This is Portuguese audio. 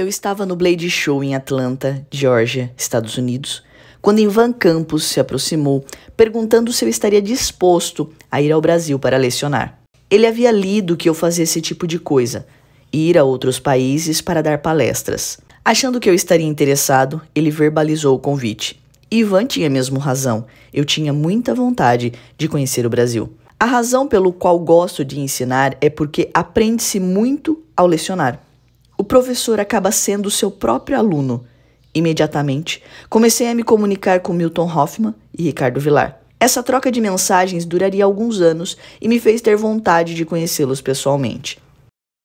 Eu estava no Blade Show em Atlanta, Georgia, Estados Unidos, quando Ivan Campos se aproximou, perguntando se eu estaria disposto a ir ao Brasil para lecionar. Ele havia lido que eu fazia esse tipo de coisa, ir a outros países para dar palestras. Achando que eu estaria interessado, ele verbalizou o convite. Ivan tinha mesmo razão, eu tinha muita vontade de conhecer o Brasil. A razão pelo qual gosto de ensinar é porque aprende-se muito ao lecionar o professor acaba sendo seu próprio aluno. Imediatamente, comecei a me comunicar com Milton Hoffman e Ricardo Vilar. Essa troca de mensagens duraria alguns anos e me fez ter vontade de conhecê-los pessoalmente.